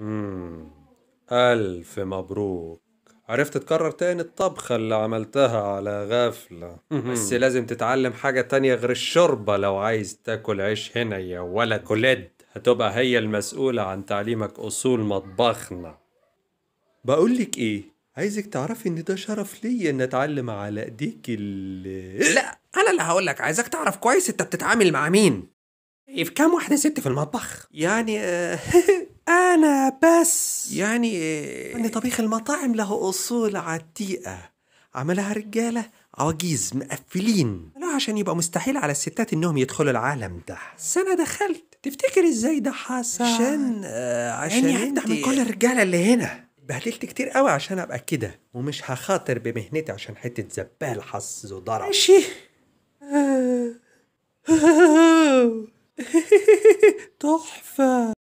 مم. ألف مبروك عرفت تكرر تاني الطبخة اللي عملتها على غفلة بس لازم تتعلم حاجة تانية غير الشوربة لو عايز تاكل عيش هنا يا ولا كوليد هتبقى هي المسؤولة عن تعليمك أصول مطبخنا بقولك إيه عايزك تعرفي إن ده شرف ليا إن أتعلم على إيديك ال لا أنا اللي هقولك عايزك تعرف كويس أنت بتتعامل مع مين في كام واحدة ست في المطبخ يعني آه، أنا بس يعني إيه؟ آه، أن طبيخ المطاعم له أصول عتيقة عملها رجالة عواجيز مقفلين لا عشان يبقى مستحيل على الستات انهم يدخلوا العالم ده بس انا دخلت تفتكر ازاي ده حصل عشان آه عشان يعني انت من كل الرجاله اللي هنا بهدلت كتير قوي عشان ابقى كده ومش هخاطر بمهنتي عشان حته زبال حظ وضرب ماشي آه. تحفه